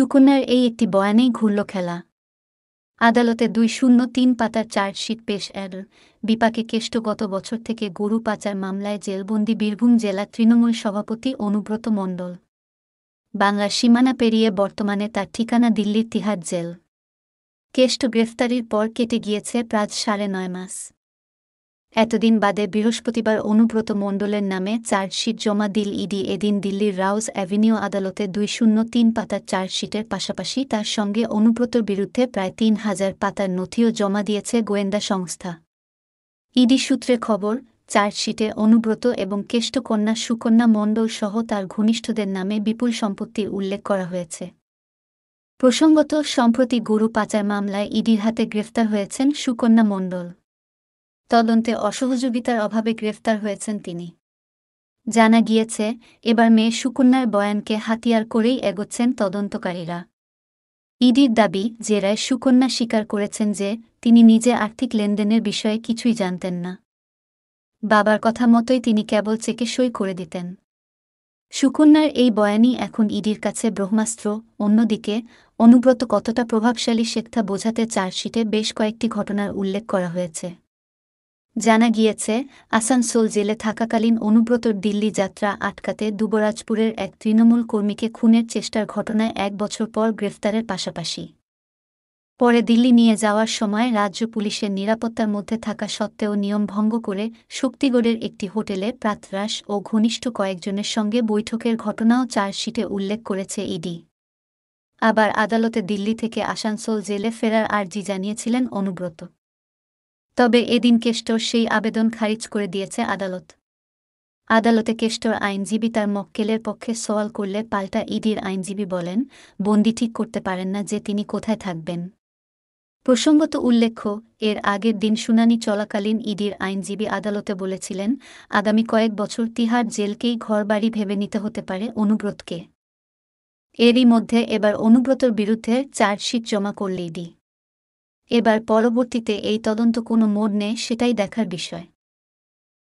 সুকুনার এই একটি বয়ানেই ঘুরল খেলা আদালতে দুই শূন্য তিন পাতার চার্জশিট পেশ এল বিপাকে কেষ্ট গত বছর থেকে গরু পাচার মামলায় জেলবন্দি বীরভূম জেলা তৃণমূল সভাপতি অনুব্রত মণ্ডল বাংলার সীমানা পেরিয়ে বর্তমানে তার ঠিকানা দিল্লির তিহার জেল কেষ্ট গ্রেফতারির পর কেটে গিয়েছে প্রায় সাড়ে নয় মাস এতদিন বাদে বৃহস্পতিবার অনুব্রত মণ্ডলের নামে চার্জশিট জমা দিল ইডি এদিন দিল্লির রাউজ অ্যাভিনিউ আদালতে দুই শূন্য তিন পাতার চার্জশিটের পাশাপাশি তার সঙ্গে অনুব্রতর বিরুদ্ধে প্রায় তিন হাজার পাতার নথিও জমা দিয়েছে গোয়েন্দা সংস্থা ইডি সূত্রে খবর চার্জশিটে অনুব্রত এবং কেষ্টকন্যা সুকন্যা মণ্ডল সহ তার ঘনিষ্ঠদের নামে বিপুল সম্পত্তির উল্লেখ করা হয়েছে প্রসঙ্গত সম্প্রতি গরু পাচার মামলায় ইডির হাতে গ্রেফতার হয়েছেন সুকন্যা মণ্ডল তদন্তে অসহযোগিতার অভাবে গ্রেফতার হয়েছেন তিনি জানা গিয়েছে এবার মেয়ে সুকন্যার বয়ানকে হাতিয়ার করেই এগোচ্ছেন তদন্তকারীরা ইডির দাবি জেরায় সুকন্যা স্বীকার করেছেন যে তিনি নিজে আর্থিক লেনদেনের বিষয়ে কিছুই জানতেন না বাবার কথা মতোই তিনি কেবল চেকে সই করে দিতেন সুকন্যার এই বয়ানই এখন ইডির কাছে ব্রহ্মাস্ত্র অন্যদিকে অনুব্রত কতটা প্রভাবশালী শেখা বোঝাতে চার্জশিটে বেশ কয়েকটি ঘটনার উল্লেখ করা হয়েছে জানা গিয়েছে আসানসোল জেলে থাকাকালীন অনুব্রতর দিল্লি যাত্রা আটকাতে দুবরাজপুরের এক তৃণমূল কর্মীকে খুনের চেষ্টার ঘটনায় এক বছর পর গ্রেফতারের পাশাপাশি পরে দিল্লি নিয়ে যাওয়ার সময় রাজ্য পুলিশের নিরাপত্তার মধ্যে থাকা সত্ত্বেও নিয়ম ভঙ্গ করে শক্তিগড়ের একটি হোটেলে প্রাতরাস ও ঘনিষ্ঠ কয়েকজনের সঙ্গে বৈঠকের ঘটনাও চার্জশিটে উল্লেখ করেছে ইডি আবার আদালতে দিল্লি থেকে আসানসোল জেলে ফেরার আর্জি জানিয়েছিলেন অনুব্রত তবে এদিন কেষ্টর সেই আবেদন খারিজ করে দিয়েছে আদালত আদালতে কেষ্টর আইনজীবী তার মক্কেলের পক্ষে সওয়াল করলে পাল্টা ইডির আইনজীবী বলেন বন্দি ঠিক করতে পারেন না যে তিনি কোথায় থাকবেন প্রসঙ্গত উল্লেখ্য এর আগের দিন শুনানি চলাকালীন ইডির আইনজীবী আদালতে বলেছিলেন আগামী কয়েক বছর তিহার জেলকেই ঘরবাড়ি ভেবে নিতে হতে পারে অনুব্রতকে এরই মধ্যে এবার অনুব্রতর বিরুদ্ধে চার্জশিট জমা করলে ইডি এবার পরবর্তীতে এই তদন্ত কোনো মোড় নেয় সেটাই দেখার বিষয়